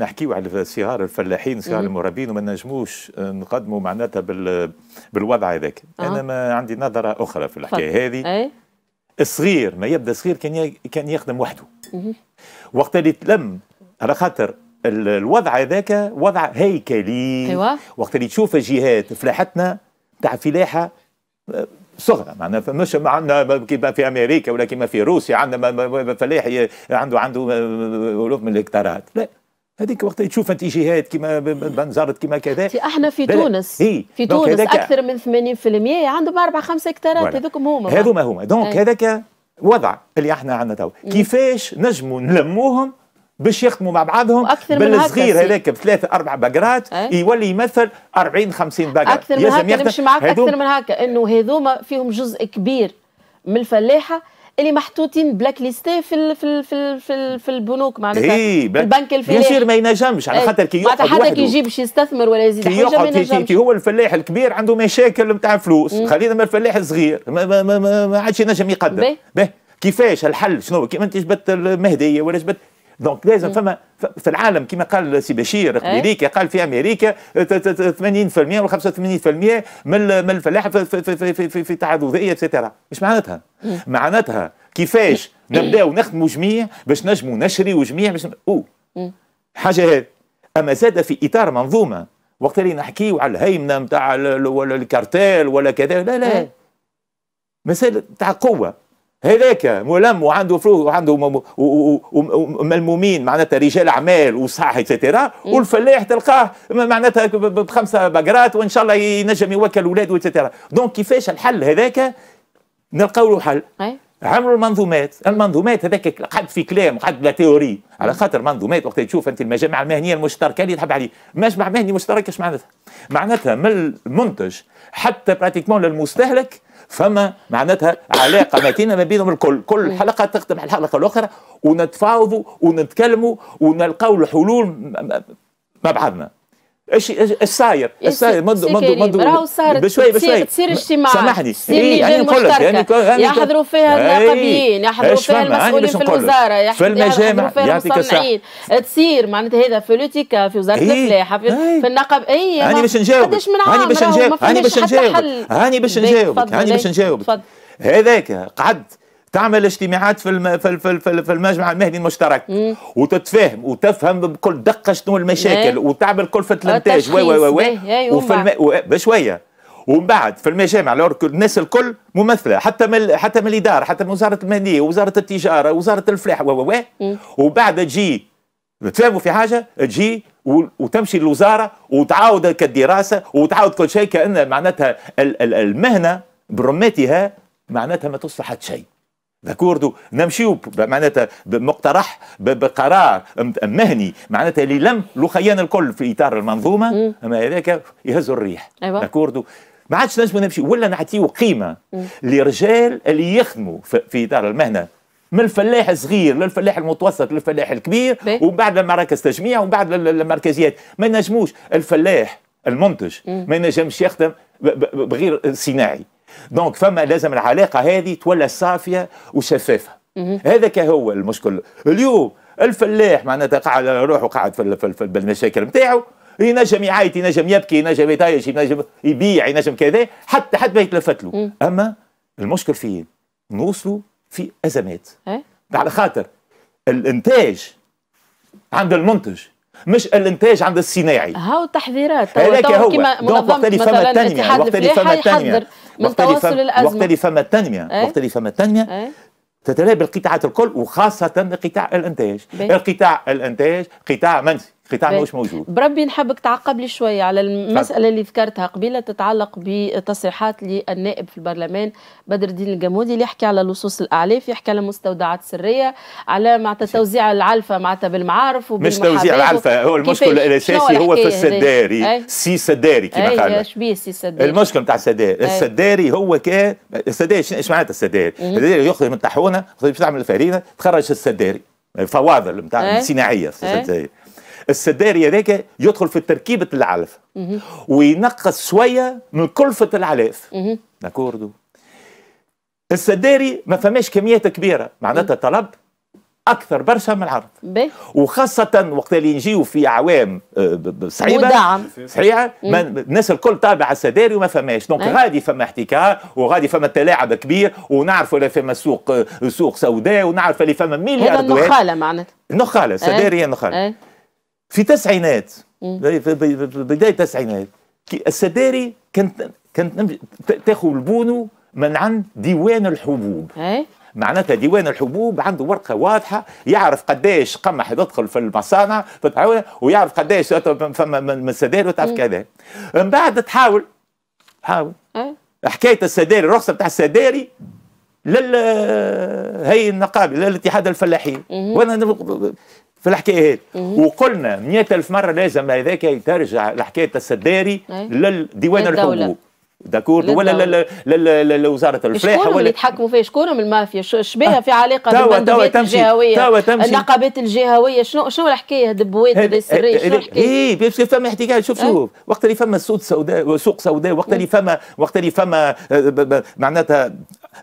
نحكيو على صغار الفلاحين صغار المرابين وما نجموش نقدموا معناتها بال... بالوضع هذاك آه. انا ما عندي نظره اخرى في الحكايه هذه أي. الصغير ما يبدا صغير كان ي... كان يخدم وحده وقت اللي تلم على خاطر الوضع هذاك وضع هيكلي أيوة. وقت اللي تشوف جهات فلاحتنا تاع فلاحه آه، صغرى معناها مش عندنا كيما في امريكا ولا كيما في روسيا عندنا فلاح عنده عنده الوف آه، آه، من الهكتارات لا هذيك وقت تشوف انت جهات كما بنزرت كما كذا احنا في تونس هي. في تونس اكثر من 80% عندهم اربع خمسة هكتارات هذوك هما هذوما هما دونك إيه. هذاك وضع اللي احنا عندنا تو إيه. كيفاش نجموا نلموهم باش يخدموا مع بعضهم بالصغير هذاك بثلاثة أربع بقرات إيه. يولي يمثل 40 50 بقرة أكثر من هكا نمشي معاك أكثر من هكا أنه هذوما فيهم جزء كبير من الفلاحة اللي محطوطين بلاك ليستي في الـ في الـ في الـ في, الـ في البنوك معناتها إيه البنك الفلاحي بيان ما ينجمش على إيه. خاطر كي يقعد حتى كي يجي باش يستثمر ولا يزيد كي يقعد كي, كي هو الفلاح الكبير عنده مشاكل نتاع فلوس خلينا من الفلاح الصغير ما, ما, ما, ما, عادش ينجم يقدم به كيفاش الحل شنو كيما انت جبت المهديه ولا جبت دونك لازم فما في العالم كما قال سي بشير قبيليك إيه. قال في امريكا 80% ولا 85% من من الفلاحه في في في في, في تعاذوذيه اكسترا ايش معناتها؟ mm. معناتها كيفاش mm. نبداو نخدموا جميع باش نجموا نشري جميع باش او mm. حاجه هذه اما زاد في اطار منظومه وقت اللي نحكيو على الهيمنه نتاع ولا الكارتيل ولا كذا لا لا إيه. مسألة تاع قوة هذاك ملم وعنده فلوس وعنده ملمومين معناتها رجال اعمال وصح اتسيتيرا والفلاح تلقاه معناتها بخمسه بقرات وان شاء الله ينجم يوكل اولاده اتسيتيرا دونك كيفاش الحل هذاك نلقاو له حل عملوا المنظومات المنظومات هذاك قعد في كلام قعد بلا تيوري على خاطر منظومات وقت تشوف انت المجامع المهنيه المشتركه اللي تحب عليه مجمع مهني مشترك اش معناتها معناتها من المنتج حتى براتيكمون للمستهلك فما معناتها علاقه متينه ما بينهم الكل كل حلقه تخدم على الحلقه الاخرى ونتفاوضوا ونتكلموا ونلقاو الحلول مع بعضنا ايش ايش صاير؟ منذ منذ منذ راهو صارت بشوي بشوي بتصير اجتماعات سامحني إيه، يعني نقول يعني لك يعني يحضروا فيها إيه. النقابيين يحضروا فيها المسؤولين في الوزاره يعني في المجامع يعطيك الصحه تصير معناتها هذا في لوتيكا في وزاره إيه. الفلاحه في النقب اي هاني باش نجاوب هاني باش نجاوب هاني باش نجاوب هاني باش نجاوب هاني باش نجاوب هذاك قعد تعمل اجتماعات في في في المجمع المهني المشترك مم. وتتفاهم وتفهم بكل دقه شنو المشاكل إيه. وتعمل كلفه الانتاج آه، إيه، إيه، و و و وفي بشويه ومن بعد في المجامع الناس الكل ممثله حتى من حتى من الاداره حتى من وزاره المهنيه وزاره التجاره وزاره الفلاح و وبعد تجي تفهموا في حاجه تجي وتمشي للوزاره وتعاود كالدراسه وتعاود كل شيء كان معناتها المهنه برمتها معناتها ما تصلح حتى شيء داكوردو نمشيو معناتها بمقترح بقرار مهني معناتها اللي لم لخيان الكل في اطار المنظومه اما هذاك يهز الريح أيوة. داكوردو ما عادش نجموا نمشيو ولا نعطيو قيمه لرجال اللي يخدموا في اطار المهنه من الفلاح الصغير للفلاح المتوسط للفلاح الكبير ومن بعد لمراكز تجميع ومن بعد للمركزيات ما نجموش الفلاح المنتج ما ينجمش يخدم بغير صناعي دونك فما لازم العلاقه هذه تولى صافيه وشفافه هذا هو المشكل اليوم الفلاح معناتها قاعد على روحه قاعد في, في, في المشاكل نتاعو ينجم يعيط ينجم يبكي ينجم يطيش ينجم يبيع ينجم كذا حتى حتى ما يتلفت له اما المشكل فين؟ نوصلوا في ازمات إيه؟ على خاطر الانتاج عند المنتج مش الانتاج عند الصناعي هاو التحذيرات هذاك هو كما منظمه مثلا الاتحاد الفلاحي يحذر وقت اللي فما التنميه ايه؟ فما التنميه ايه؟ تتلاعب بالقطاعات الكل وخاصه قطاع الانتاج القطاع الانتاج قطاع منسي قطاع ماهوش موجود بربي نحبك تعقب لي شويه على المساله اللي ذكرتها قبيله تتعلق بتصريحات للنائب في البرلمان بدر الدين الجمودي اللي يحكي على لصوص الاعلاف يحكي على مستودعات سريه على معناتها توزيع العلفه معناتها بالمعارف مش توزيع العلفه هو المشكل الاساسي هو في السداري سي سداري كما قال المشكل نتاع السداري السداري هو ك السداري ايش معناتها السداري؟ السداري يخرج من الطاحونه تعمل الفرينه تخرج السداري فواضل نتاع الصناعية السداري السداري هذاك يدخل في تركيبه العلف وينقص شويه من كلفه العلف ناكوردو السداري ما فماش كميات كبيره معناتها طلب اكثر برشا من العرض وخاصه وقت اللي نجيو في أعوام آه، صعيبه مدعم صحيح الناس الكل تابع السداري وما فماش دونك أيه. غادي فما احتكار وغادي فما تلاعب كبير ونعرفوا اللي فما سوق آه، سوق سوداء ونعرف اللي فما مليار هذا النخاله معناتها النخاله السداري أيه. النخاله أيه. في تسعينات بدايه التسعينات السداري كانت كانت تاخذ البونو من عند ديوان الحبوب إيه؟ معناتها ديوان الحبوب عنده ورقه واضحه يعرف قداش قمح يدخل في المصانع ويعرف قداش فما من السداري وتعرف كذا من بعد تحاول حاول إيه؟ حكايه السداري الرخصه بتاع السداري لل هي النقابه للاتحاد الفلاحين وانا في الحكايه هذه وقلنا مئة ألف مرة لازم هذاك ترجع لحكاية السداري للديوان الحقوق داكور ولا لوزاره الفلاحه ولا اللي يتحكموا فيه شكون من المافيا شبيها آه. في علاقه توا توا الجهويه توا تمشي النقابات الجهويه شنو شنو الحكايه دبوات السريه شنو الحكايه؟ اي باش فما احتكاك شوف آه. شوف وقت اللي فما سوق سوداء سوق سوداء وقت اللي فما وقت اللي فما آه، معناتها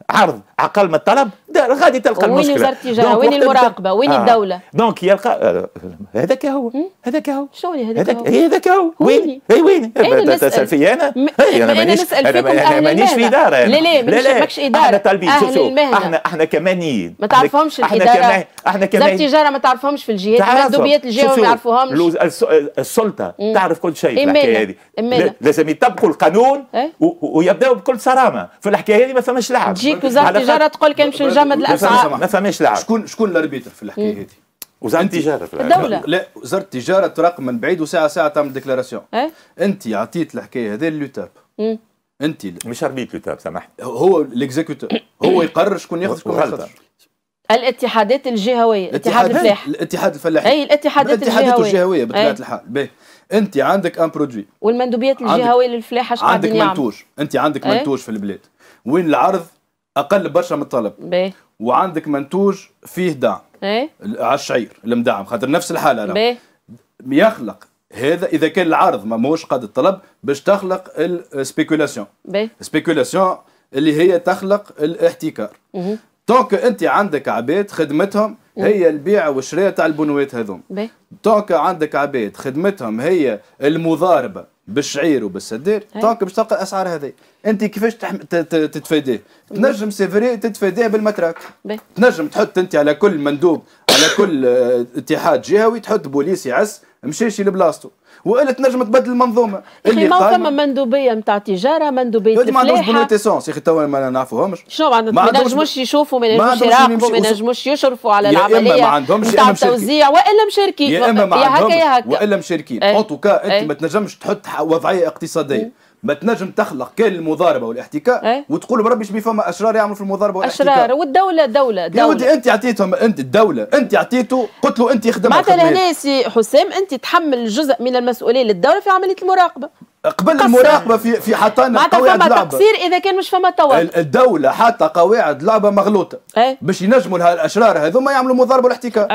عرض عقل من الطلب غادي تلقى المشكله وين وزاره التجاره وين المراقبه وين آه. الدوله دونك يلقى آه، هذاك هو هذاك هو شنو هذاك هو هذاك هو وين اي وين تسال في انا إيه، انا مانيش انا مانيش في دار لا لا لا ماكش اداره احنا طالبين احنا احنا كمانيين ما تعرفهمش الاداره احنا كمان التجاره ما تعرفهمش في الجهات مندوبيات الجهه ما يعرفوهمش السلطه تعرف كل شيء في الحكايه هذه لازم يطبقوا القانون إيه؟ ويبداوا بكل صرامه في الحكايه هذه ما فماش لعب تجيك وزاره التجاره تقول لك نمشي نجمد لا ما فماش لعب شكون شكون الاربيتر في الحكايه هذه وزاره التجاره في الدوله لا وزاره التجاره تراقب من بعيد وساعه ساعه تعمل ديكلاراسيون اه؟ انت عطيت الحكايه هذه لوتاب انت مش اربيت لوتاب سامحني هو الاكزيكوتور هو يقرر شكون ياخذ شكون ياخذ الاتحادات الجهويه اتحاد الفلاح الاتحاد الفلاحي اي الاتحادات الجهويه الجهويه بطبيعه إيه. الحال باهي انت عندك ان برودوي والمندوبيات الجهويه للفلاحه اش عندك منتوج انت عندك إيه؟ منتوج في البلاد وين العرض اقل برشا من الطلب بي. وعندك منتوج فيه دعم على الشعير المدعم خاطر نفس الحاله انا يخلق هذا اذا كان العرض ما موش قد الطلب باش تخلق السبيكولاسيون السبيكولاسيون اللي هي تخلق الاحتكار دونك انت عندك عباد خدمتهم هي البيع والشراء تاع البنوات هذوم دونك عندك عباد خدمتهم هي المضاربه بالشعير وبالسدير دونك باش تلقى الاسعار هذه انت كيفاش تحم... تتفاديه تنجم سي فري تتفاديه بالمتراك تنجم تحط انت على كل مندوب على كل آه، اتحاد جهوي تحط بوليس يعس مشاشي لبلاصتو والا تنجم تبدل المنظومه اللي ما فما مندوبيه نتاع تجاره مندوبيه الفلاحه ما عندهمش بنوت اسونس يا اخي توا ما نعرفوهمش شنو ما نجموش يشوفوا ما نجموش يراقبوا ما نجموش يشرفوا على العمليه نتاع التوزيع والا مشاركين يا اما ما عندهمش والا مشاركين اون توكا انت إيه. ما تنجمش تحط وضعيه اقتصاديه إيه. ما تنجم تخلق كان المضاربه والاحتكار ايه؟ وتقول بربي شبي فما اشرار يعملوا في المضاربه والاحتكار اشرار والدوله دوله دوله يا ودي انت اعطيتهم انت الدوله انت اعطيته قلت له انت خدمه معناتها لهنا سي حسام انت تحمل جزء من المسؤوليه للدوله في عمليه المراقبه قبل قصر. المراقبه في في حطانا قواعد فما تقصير اذا كان مش فما توافق الدوله حاطه قواعد لعبه مغلوطه ايه؟ باش ينجموا الاشرار هذوما يعملوا مضاربه والاحتكار